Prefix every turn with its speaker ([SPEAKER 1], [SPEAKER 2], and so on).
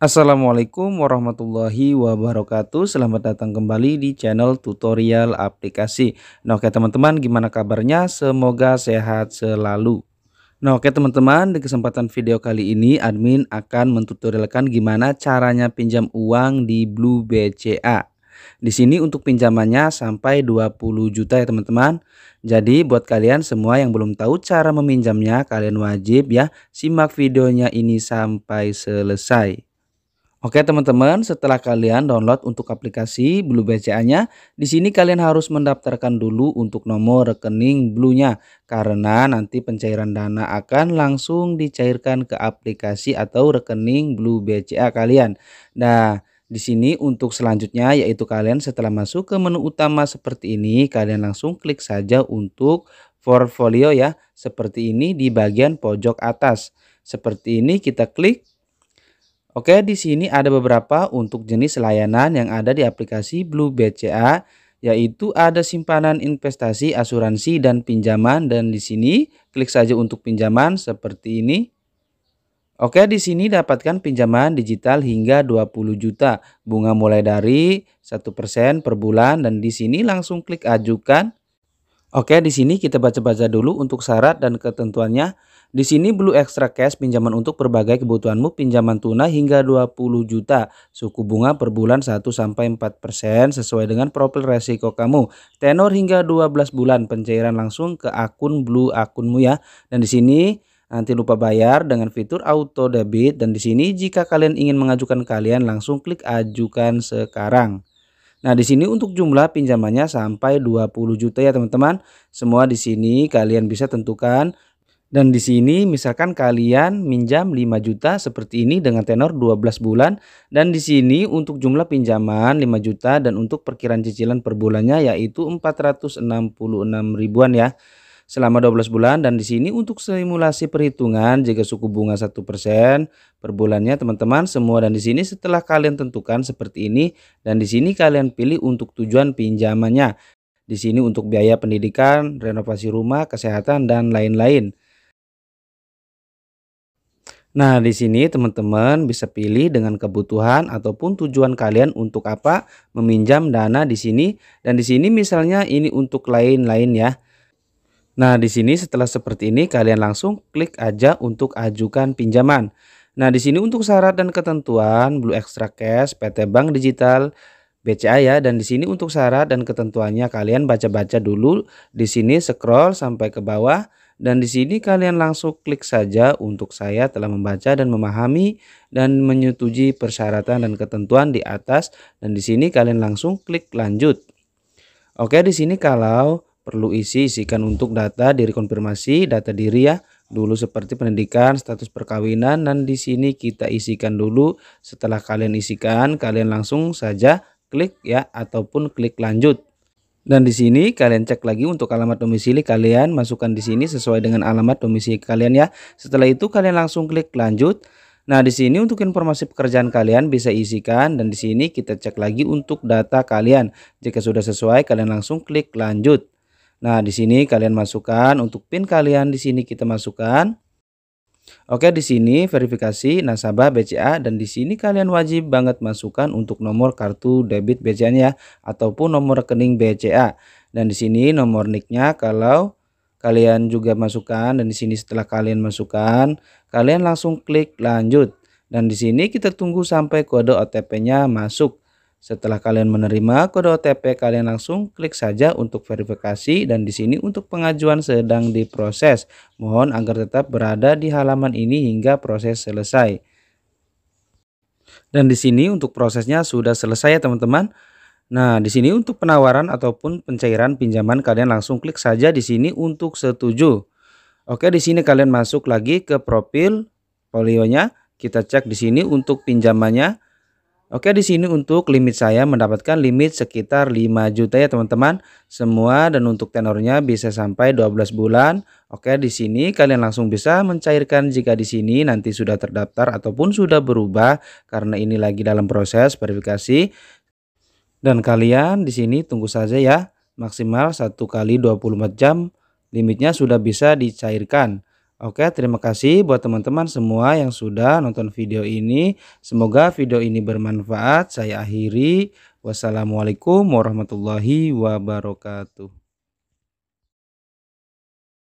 [SPEAKER 1] Assalamualaikum warahmatullahi wabarakatuh Selamat datang kembali di channel tutorial aplikasi Nah oke teman-teman gimana kabarnya semoga sehat selalu Nah oke teman-teman di kesempatan video kali ini admin akan mentutorialkan gimana caranya pinjam uang di Blue BCA di sini untuk pinjamannya sampai 20 juta ya teman-teman. Jadi buat kalian semua yang belum tahu cara meminjamnya kalian wajib ya simak videonya ini sampai selesai. Oke teman-teman, setelah kalian download untuk aplikasi Blue BCA-nya, di sini kalian harus mendaftarkan dulu untuk nomor rekening Blue-nya karena nanti pencairan dana akan langsung dicairkan ke aplikasi atau rekening Blue BCA kalian. Nah, di sini untuk selanjutnya yaitu kalian setelah masuk ke menu utama seperti ini, kalian langsung klik saja untuk portfolio ya, seperti ini di bagian pojok atas. Seperti ini kita klik Oke, di sini ada beberapa untuk jenis layanan yang ada di aplikasi Blue BCA, yaitu ada simpanan investasi, asuransi, dan pinjaman. Dan di sini klik saja untuk pinjaman seperti ini. Oke, di sini dapatkan pinjaman digital hingga 20 juta. Bunga mulai dari 1% per bulan dan di sini langsung klik ajukan. Oke, di sini kita baca-baca dulu untuk syarat dan ketentuannya. Di sini Blue Extra Cash pinjaman untuk berbagai kebutuhanmu, pinjaman tunai hingga 20 juta, suku bunga per bulan 1 sampai 4% sesuai dengan profil resiko kamu. Tenor hingga 12 bulan, pencairan langsung ke akun Blue akunmu ya. Dan di sini nanti lupa bayar dengan fitur auto debit dan di sini jika kalian ingin mengajukan kalian langsung klik ajukan sekarang. Nah, di sini untuk jumlah pinjamannya sampai 20 juta ya, teman-teman. Semua di sini kalian bisa tentukan dan di sini misalkan kalian minjam 5 juta seperti ini dengan tenor 12 bulan dan di sini untuk jumlah pinjaman 5 juta dan untuk perkiraan cicilan per bulannya yaitu 466 ribuan ya selama 12 bulan dan di sini untuk simulasi perhitungan jika suku bunga 1% per bulannya teman-teman semua dan di sini setelah kalian tentukan seperti ini dan di sini kalian pilih untuk tujuan pinjamannya. Di sini untuk biaya pendidikan, renovasi rumah, kesehatan dan lain-lain. Nah, di sini teman-teman bisa pilih dengan kebutuhan ataupun tujuan kalian untuk apa meminjam dana di sini dan di sini misalnya ini untuk lain-lain ya. Nah, di sini setelah seperti ini kalian langsung klik aja untuk ajukan pinjaman. Nah, di sini untuk syarat dan ketentuan Blue Extra Cash PT Bank Digital BCA ya dan di sini untuk syarat dan ketentuannya kalian baca-baca dulu di sini scroll sampai ke bawah dan di sini kalian langsung klik saja untuk saya telah membaca dan memahami dan menyetujui persyaratan dan ketentuan di atas dan di sini kalian langsung klik lanjut. Oke di sini kalau perlu isi isikan untuk data diri konfirmasi data diri ya dulu seperti pendidikan, status perkawinan dan di sini kita isikan dulu. Setelah kalian isikan, kalian langsung saja klik ya ataupun klik lanjut. Dan di sini kalian cek lagi untuk alamat domisili kalian, masukkan di sini sesuai dengan alamat domisili kalian ya. Setelah itu kalian langsung klik lanjut. Nah, di sini untuk informasi pekerjaan kalian bisa isikan dan di sini kita cek lagi untuk data kalian. Jika sudah sesuai, kalian langsung klik lanjut. Nah, di sini kalian masukkan untuk PIN kalian di sini kita masukkan. Oke, di sini verifikasi nasabah BCA dan di sini kalian wajib banget masukkan untuk nomor kartu debit BCA nya ya, ataupun nomor rekening BCA. Dan di sini nomor nicknya kalau kalian juga masukkan dan di sini setelah kalian masukkan, kalian langsung klik lanjut. Dan di sini kita tunggu sampai kode OTP-nya masuk. Setelah kalian menerima kode OTP, kalian langsung klik saja untuk verifikasi dan di sini untuk pengajuan sedang diproses. Mohon agar tetap berada di halaman ini hingga proses selesai. Dan di sini untuk prosesnya sudah selesai ya teman-teman. Nah, di sini untuk penawaran ataupun pencairan pinjaman kalian langsung klik saja di sini untuk setuju. Oke, di sini kalian masuk lagi ke profil polionya. Kita cek di sini untuk pinjamannya. Oke, di sini untuk limit saya mendapatkan limit sekitar 5 juta ya teman-teman. Semua dan untuk tenornya bisa sampai 12 bulan. Oke, di sini kalian langsung bisa mencairkan jika di sini nanti sudah terdaftar ataupun sudah berubah karena ini lagi dalam proses verifikasi. Dan kalian di sini tunggu saja ya. Maksimal 1 kali 24 jam limitnya sudah bisa dicairkan. Oke, terima kasih buat teman-teman semua yang sudah nonton video ini. Semoga video ini bermanfaat. Saya akhiri. Wassalamualaikum warahmatullahi wabarakatuh.